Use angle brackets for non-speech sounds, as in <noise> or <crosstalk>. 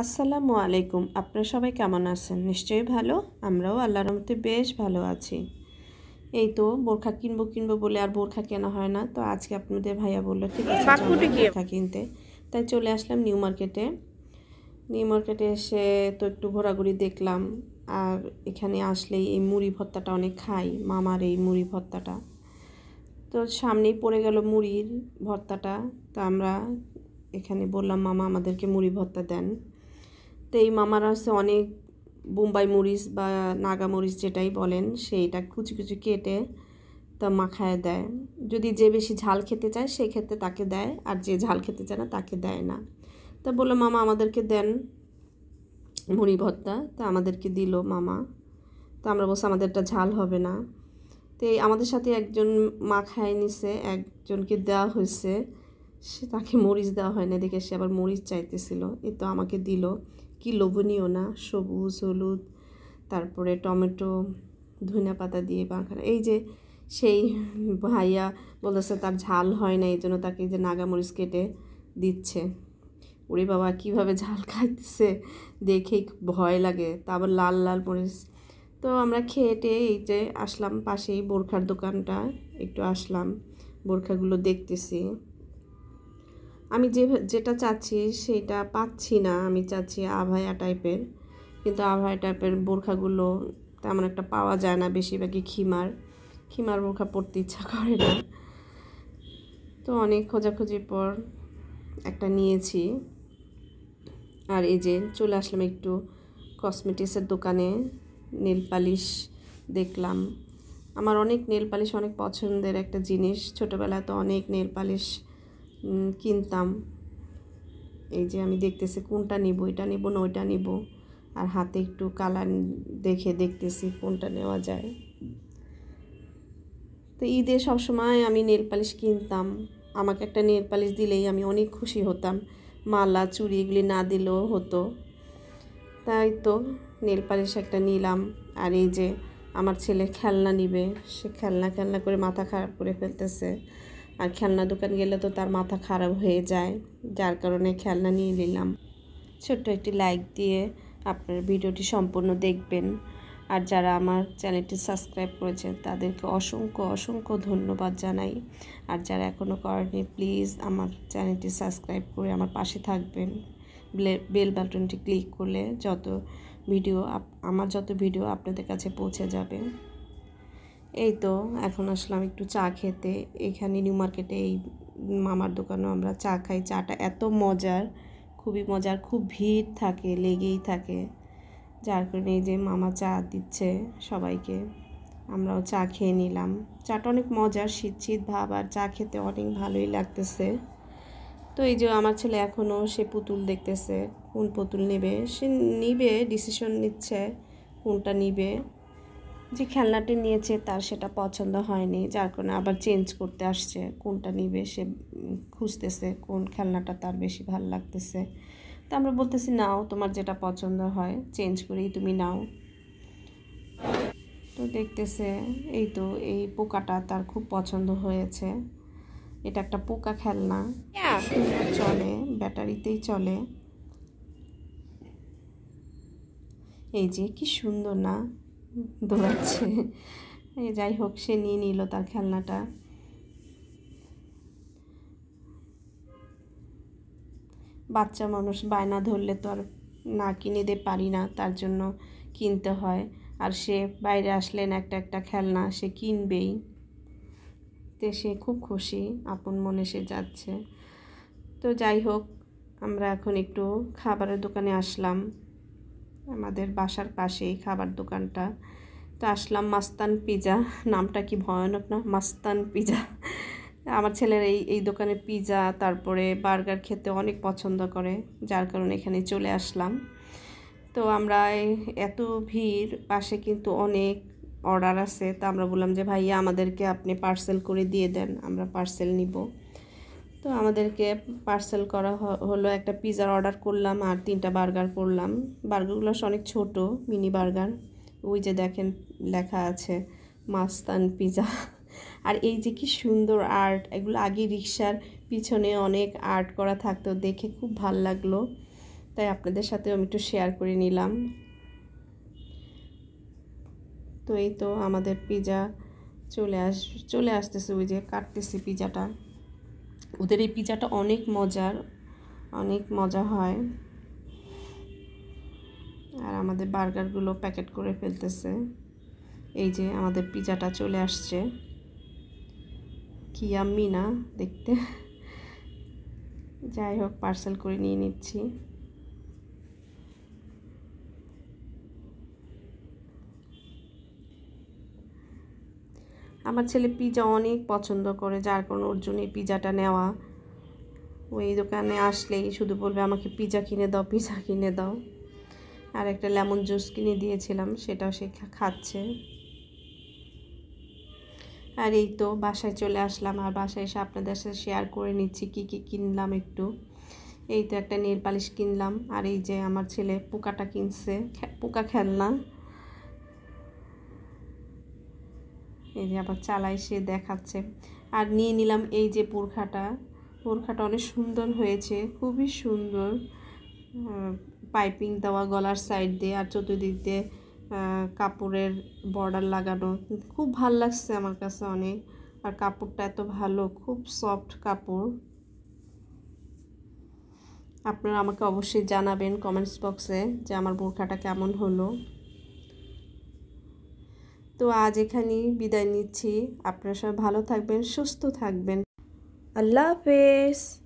আসসালামু আলাইকুম আপনারা সবাই কেমন আছেন নিশ্চয়ই ভালো আমরাও আল্লাহর মতে বেশ ভালো আছি এই তো বোরখা কিনবো কিনবো বলে আর বোরখা কেনা হয় না তো আজকে আপনাদের ভাইয়া বললো ঠিক আছে বোরখা কিনতে তাই চলে আসলাম নিউ মার্কেটে নিউ মার্কেটে এসে তো একটু ঘোরাঘুরি দেখলাম আর এখানে আসলেই এই মুড়ি ভর্তাটা অনেক খাই মামার এই মুড়ি ভর্তাটা তো সামনেই পড়ে গেল মুড়ির ভর্তাটা তো আমরা এখানে বললাম মামা আমাদেরকে মুড়ি ভর্তা দেন তো এই মামারা হচ্ছে অনেক বোম্বাই মরিচ বা নাগা মরিচ যেটাই বলেন সেইটা কুচি কুচি কেটে তা মাখায় দেয় যদি যে বেশি ঝাল খেতে চায় সেই ক্ষেত্রে তাকে দেয় আর যে ঝাল খেতে চায় না তাকে দেয় না তা বললো মামা আমাদেরকে দেন মুড়ি ভর্তা তা আমাদেরকে দিল মামা তা আমরা বসে আমাদেরটা ঝাল হবে না তো আমাদের সাথে একজন মা খায় নিছে একজনকে দেওয়া হয়েছে সে তাকে মরিচ দেওয়া হয়নি দেখে সে আবার মরিচ চাইতেছিল এ তো আমাকে দিল কি লোভনীয় না সবুজ হলুদ তারপরে টমেটো ধনিয়া পাতা দিয়ে মাখানো এই যে সেই ভাইয়া বলতেছে তার ঝাল হয় না এই জন্য তাকে যে নাগামরিচ কেটে দিচ্ছে ওরে বাবা কিভাবে ঝাল খাইতেছে দেখেই ভয় লাগে তারপর লাল লাল মরিচ তো আমরা খেয়ে এই যে আসলাম পাশেই বোরখার দোকানটা একটু আসলাম বোরখাগুলো দেখতেছি আমি যে যেটা চাচ্ছি সেটা পাচ্ছি না আমি চাচ্ছি আভায়া টাইপের কিন্তু আভায়া টাইপের বোরখাগুলো তেমন একটা পাওয়া যায় না বেশিরভাগই খিমার খিমার বোরখা পরতে ইচ্ছা করে না তো অনেক খোঁজাখুঁজির পর একটা নিয়েছি আর এই যে চলে আসলাম একটু কসমেটিক্সের দোকানে নেল পালিশ দেখলাম আমার অনেক নেল পালিশ অনেক পছন্দের একটা জিনিস ছোটোবেলায় তো অনেক নেল পালিশ কিনতাম এই যে আমি দেখতেছি কোনটা নিব এটা নিব না ওইটা নিব আর হাতে একটু কালার দেখে দেখতেছি কোনটা নেওয়া যায় তো ঈদে সবসময় আমি নেল পালিশ কিনতাম আমাকে একটা নেল পালিশ দিলেই আমি অনেক খুশি হতাম মালা চুড়ি এগুলি না দিলেও হতো তাই তো নেল পালিশ একটা নিলাম আর এই যে আমার ছেলে খেলনা নিবে সে খেলনা খেলনা করে মাথা খারাপ করে ফেলতেছে আর খেলনা দোকান গেলে তো তার মাথা খারাপ হয়ে যায় যার কারণে খেলনা নিয়ে নিলাম ছোট্ট একটি লাইক দিয়ে আপনার ভিডিওটি সম্পূর্ণ দেখবেন আর যারা আমার চ্যানেলটি সাবস্ক্রাইব করেছেন তাদেরকে অসংখ্য অসংখ্য ধন্যবাদ জানাই আর যারা এখনও করেনি প্লিজ আমার চ্যানেলটি সাবস্ক্রাইব করে আমার পাশে থাকবেন বেল বাটনটি ক্লিক করলে যত ভিডিও আমার যত ভিডিও আপনাদের কাছে পৌঁছে যাবে এই তো এখন আসলাম একটু চা খেতে এখানে নিউ মার্কেটে এই মামার দোকানেও আমরা চা খাই চাটা এত মজার খুবই মজার খুব ভিড় থাকে লেগেই থাকে যার কারণে যে মামা চা দিচ্ছে সবাইকে আমরাও চা খেয়ে নিলাম চাটা অনেক মজার শীত শীত ভাব আর চা খেতে অনেক ভালোই লাগতেছে তো এই যে আমার ছেলে এখনও সে পুতুল দেখতেছে কোন পুতুল নেবে সে নিবে ডিসিশন নিচ্ছে কোনটা নিবে যে খেলনাটি নিয়েছে তার সেটা পছন্দ হয়নি যার কারণে আবার চেঞ্জ করতে আসছে কোনটা নিবে সে খুঁজতেছে কোন খেলনাটা তার বেশি ভাল লাগতেছে তা আমরা বলতেছি নাও তোমার যেটা পছন্দ হয় চেঞ্জ করেই তুমি নাও তো দেখতেছে এই তো এই পোকাটা তার খুব পছন্দ হয়েছে এটা একটা পোকা খেলনা চলে ব্যাটারিতেই চলে এই যে কি সুন্দর না দৌড়াচ্ছে যাই হোক সে নিয়ে নিল তার খেলনাটা বাচ্চা মানুষ বায়না ধরলে তো আর না কিনে দিতে পারি না তার জন্য কিনতে হয় আর সে বাইরে আসলেন একটা একটা খেলনা সে কিনবেই তে সে খুব খুশি আপন মনে সে যাচ্ছে তো যাই হোক আমরা এখন একটু খাবারের দোকানে আসলাম আমাদের বাসার পাশেই খাবার দোকানটা তো আসলাম মাস্তান পিজা নামটা কি ভয়ানক না মাস্তান পিজা আমার ছেলের এই এই দোকানে পিজা তারপরে বার্গার খেতে অনেক পছন্দ করে যার কারণে এখানে চলে আসলাম তো আমরা এত ভিড় পাশে কিন্তু অনেক অর্ডার আছে তা আমরা বললাম যে ভাইয়া আমাদেরকে আপনি পার্সেল করে দিয়ে দেন আমরা পার্সেল নিব তো আমাদেরকে পার্সেল করা হলো একটা পিজার অর্ডার করলাম আর তিনটা বার্গার করলাম বার্গারগুলো অনেক ছোট মিনি বার্গার ওই যে দেখেন লেখা আছে মাস্তান পিজা <laughs> আর এই যে কি সুন্দর আর্ট এগুলো আগে রিক্সার পিছনে অনেক আর্ট করা থাকতো দেখে খুব ভাল লাগলো তাই আপনাদের সাথে আমি একটু শেয়ার করে নিলাম তো এই তো আমাদের পিজা চলে আস চলে আসতেছে ওই যে কাটতেছি পিজাটা ওদের এই পিজাটা অনেক মজার অনেক মজা হয় আর আমাদের বার্গারগুলো প্যাকেট করে ফেলতেছে এই যে আমাদের পিজাটা চলে আসছে কি আমি না দেখতে যাই হোক পার্সেল করে নিয়ে নিচ্ছি আমার ছেলে পিজা অনেক পছন্দ করে যার কারণে ওর জন্য এই পিজাটা নেওয়া ওই দোকানে আসলেই শুধু বলবে আমাকে পিজা কিনে দাও পিজা কিনে দাও আর একটা লেমন জুস কিনে দিয়েছিলাম সেটাও সে খাচ্ছে আর এই তো বাসায় চলে আসলাম আর বাসায় এসে আপনাদের সাথে শেয়ার করে নিচ্ছি কি কি কিনলাম একটু এই তো একটা নেল পালিশ কিনলাম আর এই যে আমার ছেলে পোকাটা কিনছে পোকা খেলনা এই যে আবার চালাই সে দেখাচ্ছে আর নিয়ে নিলাম এই যে পুরখাটা পুরখাটা অনেক সুন্দর হয়েছে খুবই সুন্দর পাইপিং দেওয়া গলার সাইড দিয়ে আর চতুর্দিক দিয়ে কাপড়ের বর্ডার লাগানো খুব ভাল লাগছে আমার কাছে অনেক আর কাপড়টা এত ভালো খুব সফট কাপড় আপনারা আমাকে অবশ্যই জানাবেন কমেন্টস বক্সে যে আমার বোরখাটা কেমন হলো তো আজ এখানেই বিদায় নিচ্ছি আপনারা সবাই ভালো থাকবেন সুস্থ থাকবেন আল্লাহ হাফেজ